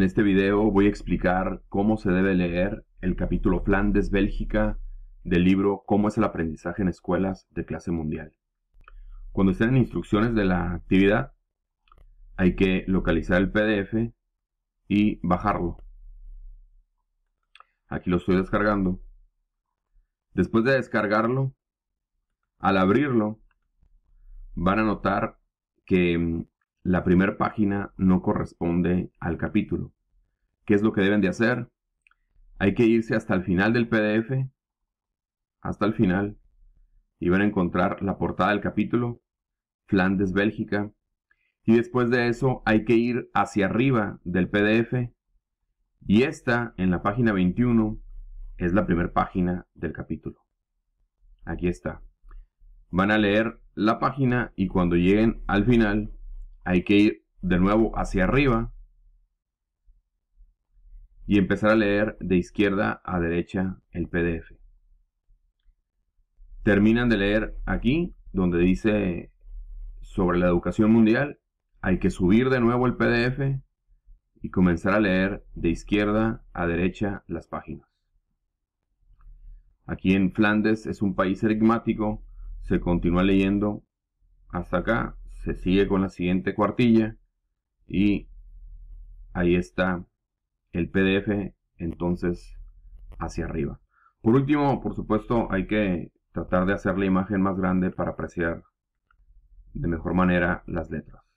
En este video voy a explicar cómo se debe leer el capítulo Flandes Bélgica del libro Cómo es el aprendizaje en escuelas de clase mundial. Cuando estén en instrucciones de la actividad, hay que localizar el PDF y bajarlo. Aquí lo estoy descargando. Después de descargarlo, al abrirlo, van a notar que mm, la primera página no corresponde al capítulo. ¿Qué es lo que deben de hacer? Hay que irse hasta el final del PDF, hasta el final, y van a encontrar la portada del capítulo, Flandes, Bélgica, y después de eso hay que ir hacia arriba del PDF, y esta, en la página 21, es la primera página del capítulo. Aquí está. Van a leer la página y cuando lleguen al final, hay que ir de nuevo hacia arriba y empezar a leer de izquierda a derecha el PDF. Terminan de leer aquí, donde dice sobre la educación mundial, hay que subir de nuevo el PDF y comenzar a leer de izquierda a derecha las páginas. Aquí en Flandes es un país enigmático, se continúa leyendo hasta acá se sigue con la siguiente cuartilla y ahí está el PDF entonces hacia arriba. Por último, por supuesto, hay que tratar de hacer la imagen más grande para apreciar de mejor manera las letras.